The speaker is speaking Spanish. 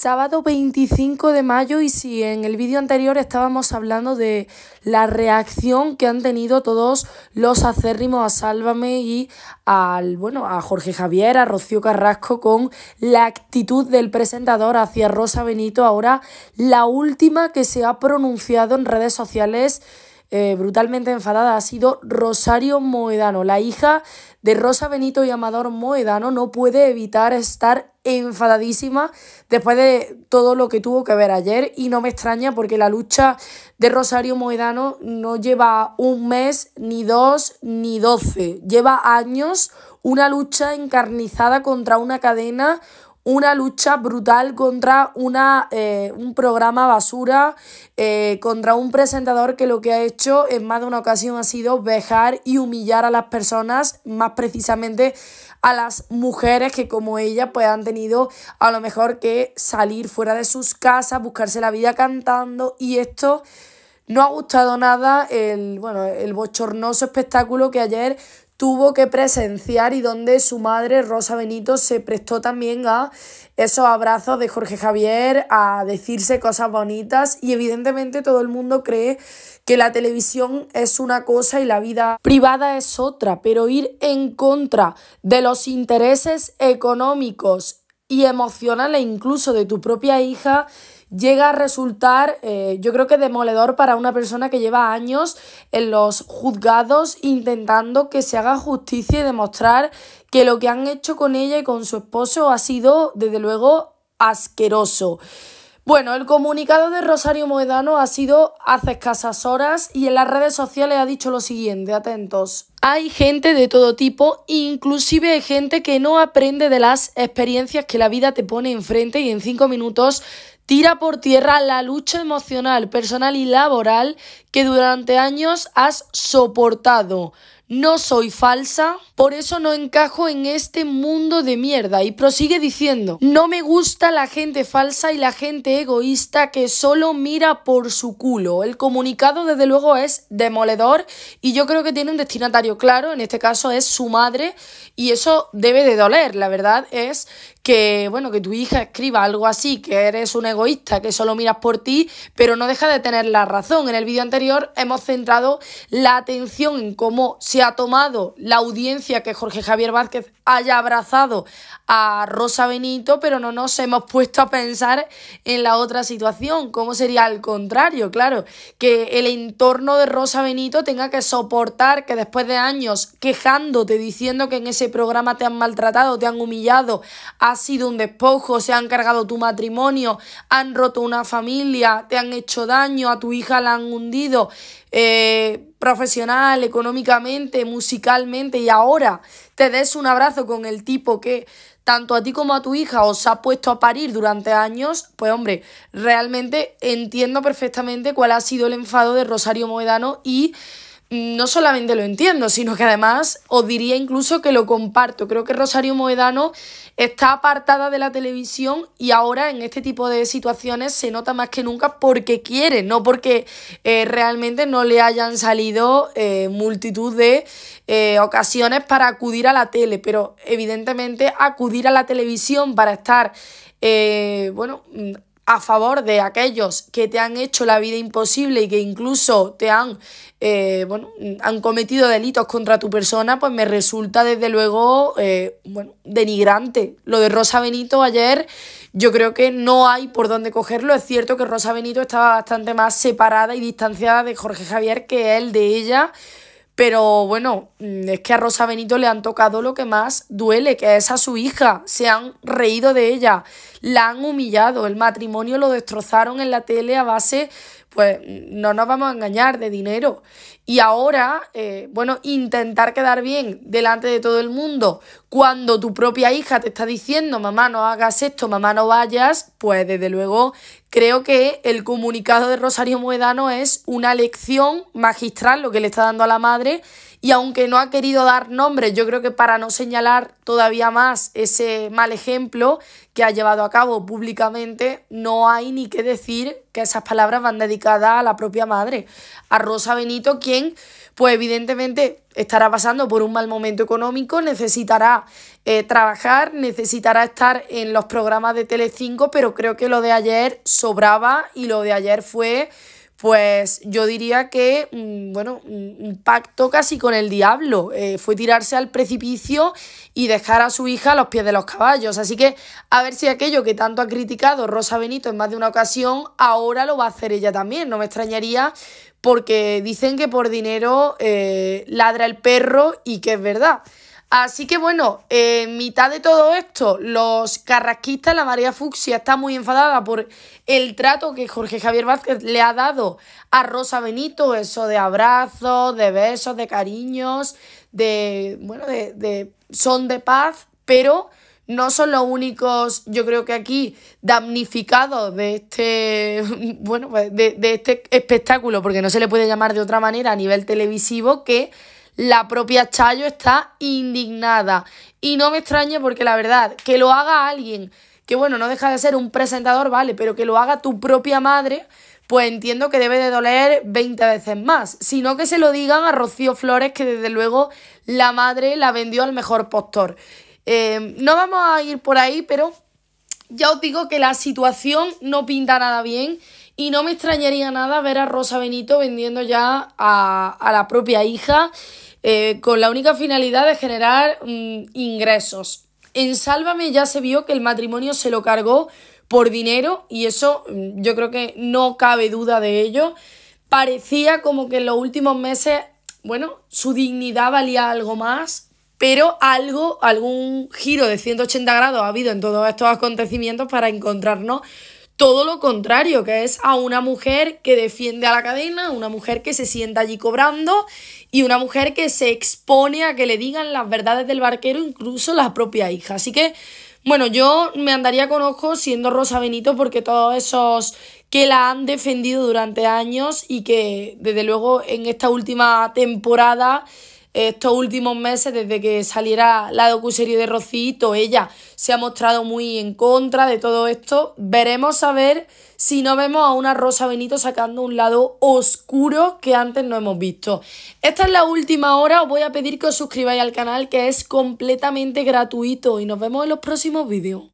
Sábado 25 de mayo y si en el vídeo anterior estábamos hablando de la reacción que han tenido todos los acérrimos a Sálvame y al bueno, a Jorge Javier, a Rocío Carrasco con la actitud del presentador hacia Rosa Benito, ahora la última que se ha pronunciado en redes sociales eh, brutalmente enfadada ha sido Rosario Moedano, la hija de Rosa Benito y Amador Moedano, no puede evitar estar enfadadísima después de todo lo que tuvo que ver ayer y no me extraña porque la lucha de Rosario Moedano no lleva un mes, ni dos, ni doce, lleva años una lucha encarnizada contra una cadena una lucha brutal contra una, eh, un programa basura, eh, contra un presentador que lo que ha hecho en más de una ocasión ha sido vejar y humillar a las personas, más precisamente a las mujeres que como ella pues han tenido a lo mejor que salir fuera de sus casas, buscarse la vida cantando y esto... No ha gustado nada el, bueno, el bochornoso espectáculo que ayer tuvo que presenciar y donde su madre, Rosa Benito, se prestó también a esos abrazos de Jorge Javier, a decirse cosas bonitas y evidentemente todo el mundo cree que la televisión es una cosa y la vida privada es otra, pero ir en contra de los intereses económicos y emocionales incluso de tu propia hija llega a resultar eh, yo creo que demoledor para una persona que lleva años en los juzgados intentando que se haga justicia y demostrar que lo que han hecho con ella y con su esposo ha sido desde luego asqueroso. Bueno, el comunicado de Rosario Moedano ha sido hace escasas horas y en las redes sociales ha dicho lo siguiente, atentos. Hay gente de todo tipo, inclusive gente que no aprende de las experiencias que la vida te pone enfrente y en cinco minutos tira por tierra la lucha emocional, personal y laboral que durante años has soportado no soy falsa, por eso no encajo en este mundo de mierda. Y prosigue diciendo, no me gusta la gente falsa y la gente egoísta que solo mira por su culo. El comunicado desde luego es demoledor y yo creo que tiene un destinatario claro, en este caso es su madre y eso debe de doler. La verdad es que, bueno, que tu hija escriba algo así, que eres un egoísta, que solo miras por ti, pero no deja de tener la razón. En el vídeo anterior hemos centrado la atención en cómo ha tomado la audiencia que Jorge Javier Vázquez haya abrazado a Rosa Benito, pero no nos hemos puesto a pensar en la otra situación. ¿Cómo sería al contrario? Claro, que el entorno de Rosa Benito tenga que soportar que después de años quejándote, diciendo que en ese programa te han maltratado, te han humillado, ha sido un despojo, se han cargado tu matrimonio, han roto una familia, te han hecho daño, a tu hija la han hundido. Eh, profesional, económicamente, musicalmente y ahora te des un abrazo con el tipo que tanto a ti como a tu hija os ha puesto a parir durante años, pues hombre, realmente entiendo perfectamente cuál ha sido el enfado de Rosario Moedano y no solamente lo entiendo, sino que además os diría incluso que lo comparto. Creo que Rosario Moedano está apartada de la televisión y ahora en este tipo de situaciones se nota más que nunca porque quiere, no porque eh, realmente no le hayan salido eh, multitud de eh, ocasiones para acudir a la tele, pero evidentemente acudir a la televisión para estar bueno, a favor de aquellos que te han hecho la vida imposible y que incluso te han, eh, han cometido delitos contra tu persona, pues me resulta desde luego, eh, denigrante. Lo de Rosa Benito ayer, yo creo que no hay por dónde cogerlo. Es cierto que Rosa Benito estaba bastante más separada y distanciada de Jorge Javier que él de ella, pero bueno, mm, es que a Rosa Benito le han tocado lo que más duele, que es a su hija. Se han reído de ella, la han humillado, el matrimonio lo destrozaron en la tele a base pues no nos vamos a engañar de dinero. Y ahora, eh, bueno, intentar quedar bien delante de todo el mundo cuando tu propia hija te está diciendo, mamá, no hagas esto, mamá, no vayas, pues desde luego creo que el comunicado de Rosario Moedano es una lección magistral, lo que le está dando a la madre y aunque no ha querido dar nombres, yo creo que para no señalar todavía más ese mal ejemplo que ha llevado a cabo públicamente, no hay ni qué decir que esas palabras van dedicadas a la propia madre, a Rosa Benito, quien pues evidentemente estará pasando por un mal momento económico, necesitará eh, trabajar, necesitará estar en los programas de Telecinco, pero creo que lo de ayer sobraba y lo de ayer fue pues yo diría que, mm, bueno, mm, un pacto casi con el diablo. Eh, fue tirarse al precipicio y dejar a su hija a los pies de los caballos. Así que a ver si aquello que tanto ha criticado Rosa Benito en más de una ocasión, ahora lo va a hacer ella también. No me extrañaría porque dicen que por dinero eh, ladra el perro y que es verdad. Así que bueno, en mitad de todo esto, los carrasquistas, la María Fuxia está muy enfadada por el trato que Jorge Javier Vázquez le ha dado a Rosa Benito, eso de abrazos, de besos, de cariños, de, bueno, de, son de paz, pero no son los únicos, yo creo que aquí, damnificados de este, bueno, pues, de este espectáculo, porque no se le puede llamar de otra manera a nivel televisivo, que la propia Chayo está indignada. Y no me extrañe porque la verdad, que lo haga alguien, que bueno, no deja de ser un presentador, vale, pero que lo haga tu propia madre, pues entiendo que debe de doler 20 veces más. Sino que se lo digan a Rocío Flores, que desde luego la madre la vendió al mejor postor. Em, no vamos a ir por ahí, pero ya os digo que la situación no pinta nada bien y no me extrañaría nada ver a Rosa Benito vendiendo ya a, a la propia hija eh, con la única finalidad de generar mm, ingresos. En Sálvame ya se vio que el matrimonio se lo cargó por dinero y eso mm, yo creo que no cabe duda de ello. Parecía como que en los últimos meses, bueno, su dignidad valía algo más, pero algo, algún giro de 180 grados ha habido en todos estos acontecimientos para encontrarnos todo lo contrario, que es a una mujer que defiende a la cadena, una mujer que se sienta allí cobrando y una mujer que se expone a que le digan las verdades del barquero, incluso la propia hija. Así que, bueno, yo me andaría con ojos siendo Rosa Benito porque todos esos que la han defendido durante años y que desde luego en esta última temporada estos últimos meses, desde que saliera la docuserie de Rocito, ella se ha mostrado muy en contra de todo esto. Veremos a ver si no vemos a una Rosa Benito sacando un lado oscuro que antes no hemos visto. Esta es la última hora, os voy a pedir que os suscribáis al canal que es completamente gratuito y nos vemos en los próximos vídeos.